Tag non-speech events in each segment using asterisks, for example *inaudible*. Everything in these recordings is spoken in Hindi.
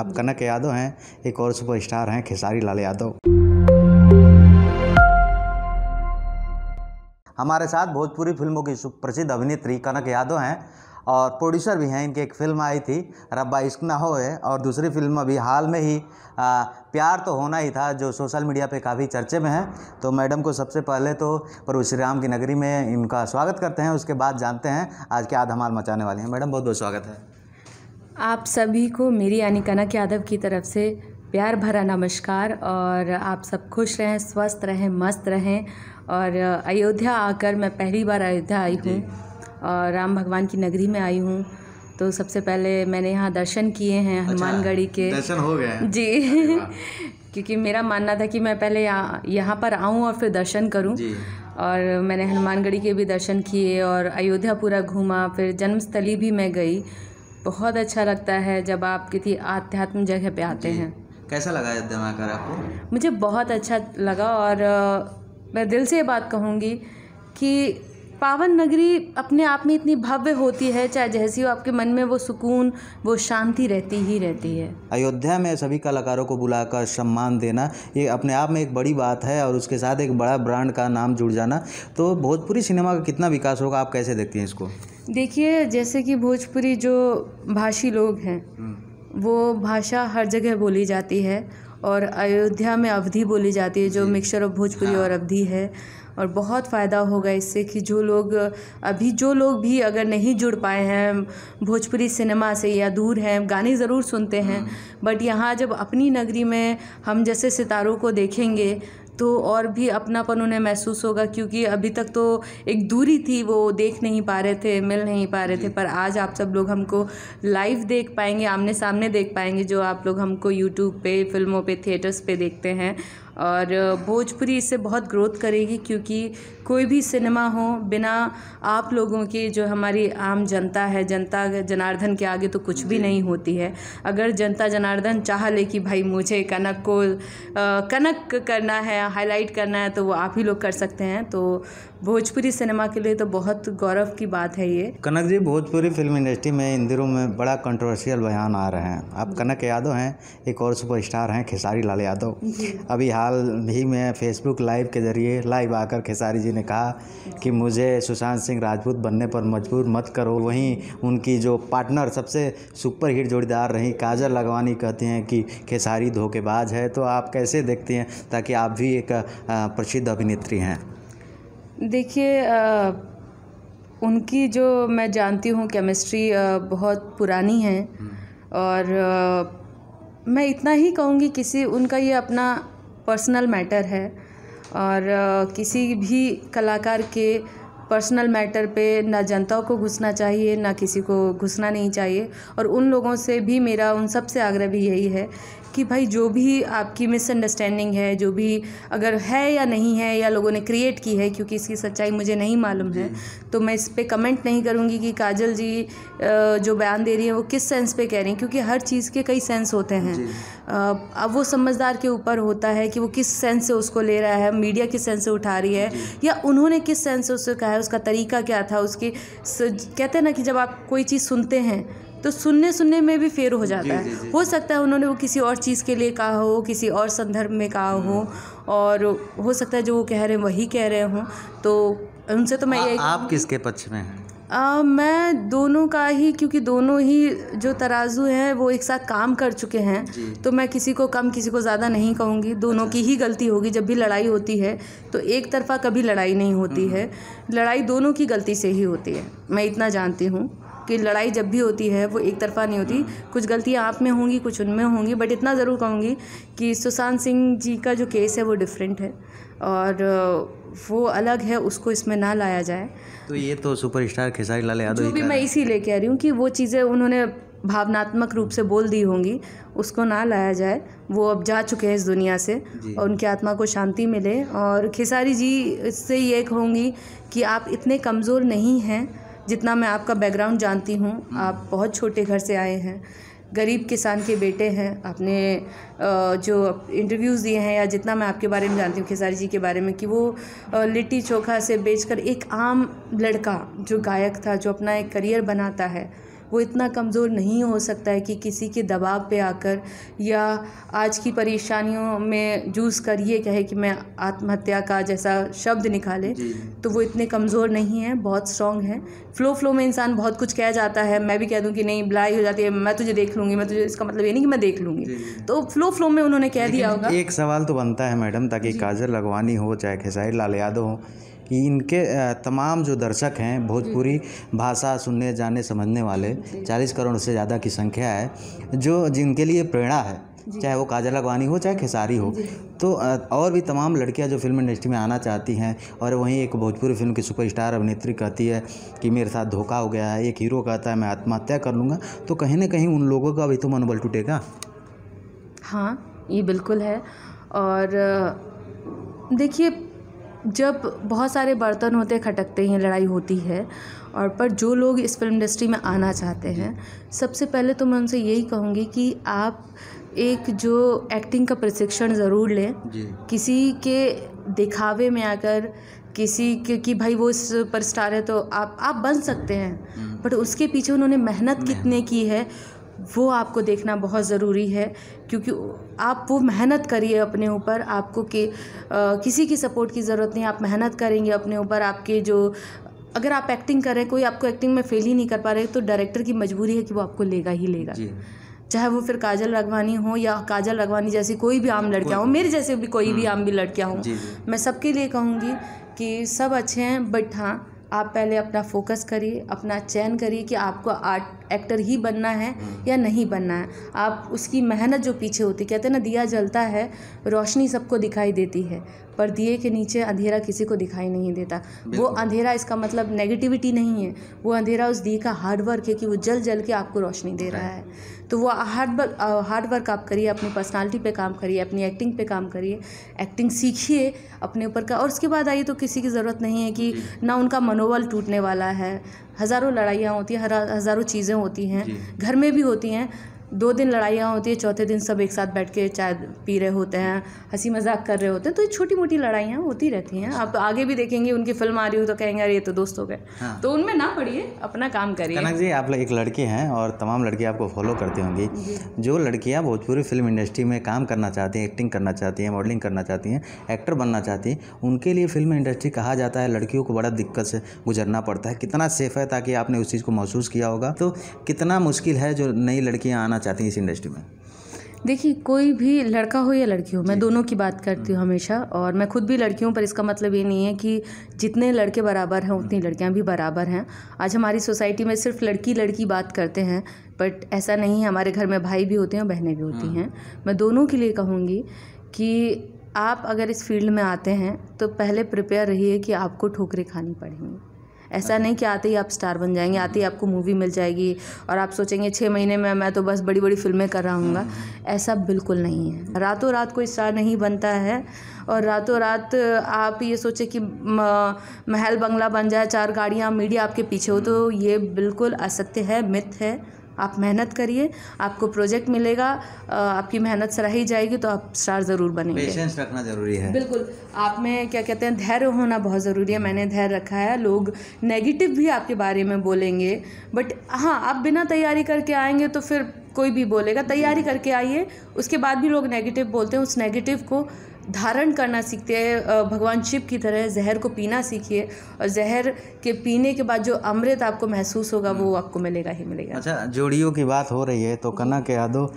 आप कनक यादव हैं एक और सुपरस्टार हैं खेसारी लाल यादव हमारे साथ भोजपुरी फिल्मों की सुप्रसिद्ध अभिनेत्री कनक यादव हैं और प्रोड्यूसर भी हैं इनकी एक फिल्म आई थी रब्बा इश्क ना हो है और दूसरी फिल्म अभी हाल में ही आ, प्यार तो होना ही था जो सोशल मीडिया पे काफ़ी चर्चे में है तो मैडम को सबसे पहले तो प्रभु श्री राम की नगरी में इनका स्वागत करते हैं उसके बाद जानते हैं आज क्या आधमाल मचाने वाले हैं मैडम बहुत बहुत स्वागत है आप सभी को मेरी यानी कनक यादव की तरफ से प्यार भरा नमस्कार और आप सब खुश रहें स्वस्थ रहें मस्त रहें और अयोध्या आकर मैं पहली बार अयोध्या आई हूँ और राम भगवान की नगरी में आई हूँ तो सबसे पहले मैंने यहाँ दर्शन किए हैं अच्छा, हनुमानगढ़ी के दर्शन हो गए जी *laughs* क्योंकि मेरा मानना था कि मैं पहले यहाँ यहाँ पर आऊँ और फिर दर्शन करूँ और मैंने हनुमानगढ़ी के भी दर्शन किए और अयोध्या पूरा घूमा फिर जन्मस्थली भी मैं गई बहुत अच्छा लगता है जब आप किसी आध्यात्म जगह पे आते हैं कैसा लगा धमाकर आपको मुझे बहुत अच्छा लगा और मैं दिल से ये बात कहूँगी कि पावन नगरी अपने आप में इतनी भव्य होती है चाहे जैसी हो आपके मन में वो सुकून वो शांति रहती ही रहती है अयोध्या में सभी कलाकारों को बुलाकर सम्मान देना ये अपने आप में एक बड़ी बात है और उसके साथ एक बड़ा ब्रांड का नाम जुड़ जाना तो भोजपुरी सिनेमा का कितना विकास होगा आप कैसे देखती हैं इसको देखिए जैसे कि भोजपुरी जो भाषी लोग हैं हम्म। वो भाषा हर जगह बोली जाती है और अयोध्या में अवधि बोली जाती है जो मिक्सचर ऑफ भोजपुरी हाँ। और अवधि है और बहुत फ़ायदा होगा इससे कि जो लोग अभी जो लोग भी अगर नहीं जुड़ पाए हैं भोजपुरी सिनेमा से या दूर हैं गाने ज़रूर सुनते हैं हम्म। बट यहाँ जब अपनी नगरी में हम जैसे सितारों को देखेंगे तो और भी अपनापन उन्हें महसूस होगा क्योंकि अभी तक तो एक दूरी थी वो देख नहीं पा रहे थे मिल नहीं पा रहे थे पर आज आप सब लोग हमको लाइव देख पाएंगे आमने सामने देख पाएंगे जो आप लोग हमको यूट्यूब पे फिल्मों पे थिएटर्स पे देखते हैं और भोजपुरी इससे बहुत ग्रोथ करेगी क्योंकि कोई भी सिनेमा हो बिना आप लोगों के जो हमारी आम जनता है जनता जनार्दन के आगे तो कुछ भी नहीं होती है अगर जनता जनार्दन चाह ले कि भाई मुझे कनक को कनक करना है हाईलाइट करना है तो वो आप ही लोग कर सकते हैं तो भोजपुरी सिनेमा के लिए तो बहुत गौरव की बात है ये कनक जी भोजपुरी फिल्म इंडस्ट्री में इन दिनों में बड़ा कंट्रोवर्शियल बयान आ रहे हैं आप कनक यादव हैं एक और सुपरस्टार हैं खेसारी लाल यादव अभी हाल हाल ही में फेसबुक लाइव के ज़रिए लाइव आकर खेसारी जी ने कहा कि मुझे सुशांत सिंह राजपूत बनने पर मजबूर मत करो वहीं उनकी जो पार्टनर सबसे सुपर हिट जोड़ीदार रहीं काजल लगवानी कहती हैं कि खेसारी धोखेबाज है तो आप कैसे देखती हैं ताकि आप भी एक प्रसिद्ध अभिनेत्री हैं देखिए उनकी जो मैं जानती हूँ केमिस्ट्री बहुत पुरानी है हम्म। और मैं इतना ही कहूँगी किसी उनका ये अपना पर्सनल मैटर है और किसी भी कलाकार के पर्सनल मैटर पे ना जनता को घुसना चाहिए ना किसी को घुसना नहीं चाहिए और उन लोगों से भी मेरा उन सब से आग्रह भी यही है कि भाई जो भी आपकी मिसअंडरस्टैंडिंग है जो भी अगर है या नहीं है या लोगों ने क्रिएट की है क्योंकि इसकी सच्चाई मुझे नहीं मालूम है तो मैं इस पर कमेंट नहीं करूँगी कि काजल जी जो बयान दे रही है वो किस सेंस पे कह रही हैं क्योंकि हर चीज़ के कई सेंस होते हैं अब वो समझदार के ऊपर होता है कि वो किस सेंस से उसको ले रहा है मीडिया किस सेंस से उठा रही है या उन्होंने किस सेंस से उससे कहा है उसका तरीका क्या था उसकी कहते हैं ना कि जब आप कोई चीज़ सुनते हैं तो सुनने सुनने में भी फेर हो जाता है हो सकता है उन्होंने वो किसी और चीज़ के लिए कहा हो किसी और संदर्भ में कहा हो हम्म। और हो सकता है जो वो कह रहे हैं वही कह रहे हों तो उनसे तो मैं यही आप किसके पक्ष में हैं आ, मैं दोनों का ही क्योंकि दोनों ही जो तराजू हैं वो एक साथ काम कर चुके हैं तो मैं किसी को कम किसी को ज़्यादा नहीं कहूँगी दोनों अच्छा। की ही गलती होगी जब भी लड़ाई होती है तो एक तरफा कभी लड़ाई नहीं होती हम्म। है लड़ाई दोनों की गलती से ही होती है मैं इतना जानती हूँ कि लड़ाई जब भी होती है वो एक तरफा नहीं होती हम्म। कुछ गलतियाँ आप में होंगी कुछ उनमें होंगी बट इतना ज़रूर कहूँगी कि सुशांत सिंह जी का जो केस है वो डिफरेंट है और वो अलग है उसको इसमें ना लाया जाए तो ये तो सुपरस्टार खेसारी लाल यादव जो भी मैं ले कह रही हूँ कि वो चीज़ें उन्होंने भावनात्मक रूप से बोल दी होंगी उसको ना लाया जाए वो अब जा चुके हैं इस दुनिया से और उनकी आत्मा को शांति मिले और खेसारी जी इससे ये कहूँगी कि आप इतने कमज़ोर नहीं हैं जितना मैं आपका बैकग्राउंड जानती हूँ हम्म। आप बहुत छोटे घर से आए हैं गरीब किसान के बेटे हैं आपने जो इंटरव्यूज़ दिए हैं या जितना मैं आपके बारे में जानती हूँ खेसारी जी के बारे में कि वो लिट्टी चोखा से बेचकर एक आम लड़का जो गायक था जो अपना एक करियर बनाता है वो इतना कमज़ोर नहीं हो सकता है कि किसी के दबाव पे आकर या आज की परेशानियों में जूझ कर ये कहे कि मैं आत्महत्या का जैसा शब्द निकाले तो वो इतने कमज़ोर नहीं है बहुत स्ट्रॉन्ग है फ़्लो फ्लो में इंसान बहुत कुछ कह जाता है मैं भी कह दूँ कि नहीं ब्लाई हो जाती है मैं तुझे देख लूँगी मैं तुझे इसका मतलब ये नहीं कि मैं देख लूँगी तो फ्लो फ्लो में उन्होंने कह दिया होगा एक सवाल तो बनता है मैडम ताकि काजल लगवानी हो चाहे खेसारी लाल यादव हो कि इनके तमाम जो दर्शक हैं भोजपुरी हम्म। भाषा सुनने जाने समझने वाले चालीस करोड़ से ज़्यादा की संख्या है जो जिनके लिए प्रेरणा है चाहे वो काजल अगवानी हो चाहे खेसारी हो तो और भी तमाम लड़कियां जो फिल्म इंडस्ट्री में आना चाहती हैं और वहीं एक भोजपुरी फिल्म की सुपरस्टार अभिनेत्री कहती है कि मेरे साथ धोखा हो गया है एक हीरो कहता है मैं आत्महत्या कर लूँगा तो कहीं ना कहीं उन लोगों का भी तो मनोबल टूटेगा हाँ ये बिल्कुल है और देखिए जब बहुत सारे बर्तन होते खटकते हैं लड़ाई होती है और पर जो लोग इस फिल्म इंडस्ट्री में आना चाहते हैं सबसे पहले तो मैं उनसे यही कहूँगी कि आप एक जो एक्टिंग का प्रशिक्षण ज़रूर लें किसी के दिखावे में आकर किसी के कि भाई वो स्टार है तो आप आप बन सकते हैं हम्म। बट उसके पीछे उन्होंने मेहनत कितने की है वो आपको देखना बहुत ज़रूरी है क्योंकि आप वो मेहनत करिए अपने ऊपर आपको के आ, किसी की सपोर्ट की ज़रूरत नहीं आप मेहनत करेंगे अपने ऊपर आपके जो अगर आप एक्टिंग कर रहे हैं कोई आपको एक्टिंग में फेल ही नहीं कर पा रहे तो डायरेक्टर की मजबूरी है कि वो आपको लेगा ही लेगा चाहे वो फिर काजल रघवानी हो या काजल रघवानी जैसी कोई भी आम लड़कियाँ हो मेरे जैसे भी कोई भी हम्म। आम भी लड़कियाँ हों मैं सबके लिए कहूँगी कि सब अच्छे हैं बट हाँ आप पहले अपना फोकस करिए अपना चयन करिए कि आपको आर्ट एक्टर ही बनना है हम्म। या नहीं बनना है आप उसकी मेहनत जो पीछे होती कहते हैं ना दिया जलता है रोशनी सबको दिखाई देती है पर दिए के नीचे अंधेरा किसी को दिखाई नहीं देता वो अंधेरा इसका मतलब नेगेटिविटी नहीं है वो अंधेरा उस दिए का हार्डवर्क है कि वो जल जल के आपको रोशनी दे रहा है तो वो हार्डवर्क हार्डवर्क आप करिए अपनी पर्सनालिटी पे काम करिए अपनी एक्टिंग पे काम करिए एक्टिंग सीखिए अपने ऊपर का और उसके बाद आइए तो किसी की ज़रूरत नहीं है कि ना उनका मनोबल टूटने वाला है हज़ारों लड़ाइयाँ होती हैं हज़ारों चीज़ें होती हैं घर में भी होती हैं दो दिन लड़ाइयाँ होती है चौथे दिन सब एक साथ बैठ के चाय पी रहे होते हैं हंसी मजाक कर रहे होते हैं तो ये छोटी मोटी लड़ाइयाँ होती रहती हैं आप आगे भी देखेंगे उनकी फिल्म आ रही हो तो कहेंगे अरे ये तो दोस्त हो गए हाँ। तो उनमें ना पढ़िए अपना काम करिए कनक जी आप एक लड़की हैं और तमाम लड़की आपको फॉलो करती होंगी जो लड़कियाँ भोजपुरी फिल्म इंडस्ट्री में काम करना चाहती हैं एक्टिंग करना चाहती हैं मॉडलिंग करना चाहती हैं एक्टर बनना चाहती हैं उनके लिए फिल्म इंडस्ट्री कहा जाता है लड़कियों को बड़ा दिक्कत से गुजरना पड़ता है कितना सेफ है ताकि आपने उस चीज़ को महसूस किया होगा तो कितना मुश्किल है जो नई लड़कियाँ आना चाहती हैं इस इंडस्ट्री में देखिए कोई भी लड़का हो या लड़की हो मैं दोनों की बात करती हूँ हम्म। हमेशा और मैं खुद भी लड़की हूँ पर इसका मतलब ये नहीं है कि जितने लड़के बराबर हैं उतनी हम्म। लड़कियाँ भी बराबर हैं आज हमारी सोसाइटी में सिर्फ लड़की लड़की बात करते हैं बट ऐसा नहीं है हमारे घर में भाई भी होते हैं और बहनें भी होती हम्म। हैं मैं दोनों के लिए कहूँगी कि आप अगर इस फील्ड में आते हैं तो पहले प्रिपेयर रहिए कि आपको ठोकरें खानी पड़ेंगी ऐसा नहीं कि आते ही आप स्टार बन जाएंगे आते ही आपको मूवी मिल जाएगी और आप सोचेंगे छः महीने में मैं तो बस बड़ी बड़ी फिल्में कर रहा हूँगा ऐसा बिल्कुल नहीं है रातों रात कोई स्टार नहीं बनता है और रातों रात आप ये सोचें कि महल बंगला बन जाए चार गाड़ियाँ मीडिया आपके पीछे हो तो ये बिल्कुल असत्य है मिथ है आप मेहनत करिए आपको प्रोजेक्ट मिलेगा आपकी मेहनत सराही जाएगी तो आप स्टार ज़रूर बनेंगे पेशेंस रखना ज़रूरी है बिल्कुल आप में क्या कहते हैं धैर्य होना बहुत ज़रूरी है मैंने धैर्य रखा है लोग नेगेटिव भी आपके बारे में बोलेंगे बट हाँ आप बिना तैयारी करके आएंगे तो फिर कोई भी बोलेगा तैयारी करके आइए उसके बाद भी लोग नेगेटिव बोलते हैं उस नेगेटिव को धारण करना सीखते हैं भगवान शिव की तरह जहर को पीना सीखिए और जहर के पीने के बाद जो अमृत आपको महसूस होगा वो हम्म। आपको मिलेगा ही मिलेगा अच्छा जोड़ियों की बात हो रही है तो कनक यादव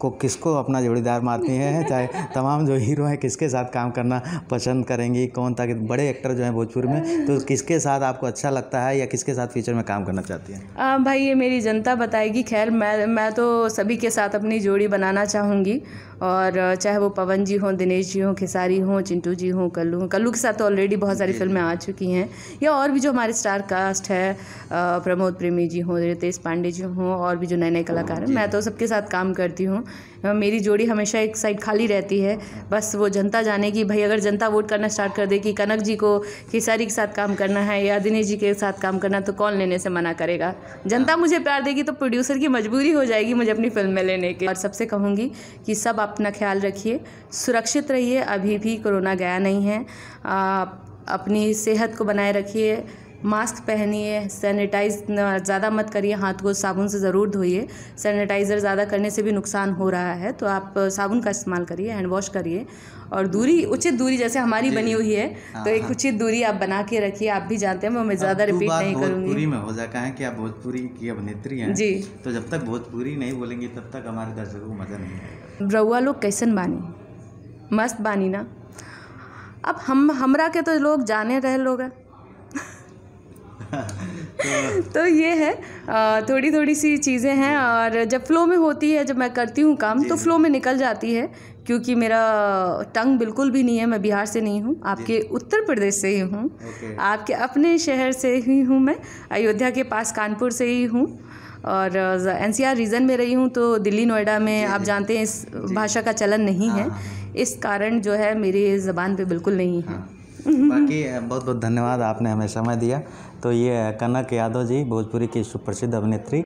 को किसको अपना जोड़ीदार मानती हैं *laughs* चाहे तमाम जो हीरो हैं किसके साथ काम करना पसंद करेंगी कौन ताकि बड़े एक्टर जो हैं भोजपुर में तो किसके साथ आपको अच्छा लगता है या किसके साथ फ्यूचर में काम करना चाहती हैं भाई ये मेरी जनता बताएगी खैर मैं मैं तो सभी के साथ अपनी जोड़ी बनाना चाहूँगी और चाहे वो पवन जी हों दिनेश जी हों खेसारी हों चिंटू जी हों कल्लू हों कल्लू के साथ तो ऑलरेडी बहुत सारी फिल्में आ चुकी हैं या और भी जो हमारे स्टार कास्ट है प्रमोद प्रेमी जी हों रितेश पांडे जी हों और भी जो नए नए कलाकार हैं मैं तो सबके साथ काम करती हूँ मेरी जोड़ी हमेशा एक साइड खाली रहती है बस वो जनता जाने कि भाई अगर जनता वोट करना स्टार्ट कर दे कि कनक जी को खेसारी के साथ काम करना है या दिनेश जी के साथ काम करना तो कौन लेने से मना करेगा जनता हाँ। मुझे प्यार देगी तो प्रोड्यूसर की मजबूरी हो जाएगी मुझे अपनी फिल्म में लेने की और सबसे कहूँगी कि सब अपना ख्याल रखिए सुरक्षित रहिए अभी भी कोरोना गया नहीं है आ, अपनी सेहत को बनाए रखिए मास्क पहनिए सैनिटाइज ज़्यादा मत करिए हाथ को साबुन से ज़रूर धोइए सैनिटाइज़र ज़्यादा करने से भी नुकसान हो रहा है तो आप साबुन का इस्तेमाल करिए हैंड वॉश करिए और दूरी उचित दूरी जैसे हमारी बनी हुई है हाँ, तो एक हाँ। उचित दूरी आप बना के रखिए आप भी जानते हैं मैं ज़्यादा रिपीट नहीं करूँगी में हो जाता है कि आप भोजपुरी की अभिनेत्री हैं जी तो जब तक भोजपुरी नहीं बोलेंगे तब तक हमारे दर्शकों को मज़ा नहीं आएगा रउआ लोग कैसन बानी मस्त बानी ना अब हम हमरा के तो लोग जाने रहे लोग हैं *laughs* तो ये है थोड़ी थोड़ी सी चीज़ें हैं और जब फ्लो में होती है जब मैं करती हूँ काम तो फ्लो में निकल जाती है क्योंकि मेरा टंग बिल्कुल भी नहीं है मैं बिहार से नहीं हूँ आपके उत्तर प्रदेश से ही हूँ आपके अपने शहर से ही हूँ मैं अयोध्या के पास कानपुर से ही हूँ और एन रीजन में रही हूँ तो दिल्ली नोएडा में आप जानते हैं इस भाषा का चलन नहीं है हाँ, हाँ, हाँ। इस कारण जो है मेरी ज़बान पे बिल्कुल नहीं है हम्म, हम्म। बाकी बहुत बहुत धन्यवाद आपने हमें समय दिया तो ये कनक यादव जी भोजपुरी की सुप्रसिद्ध अभिनेत्री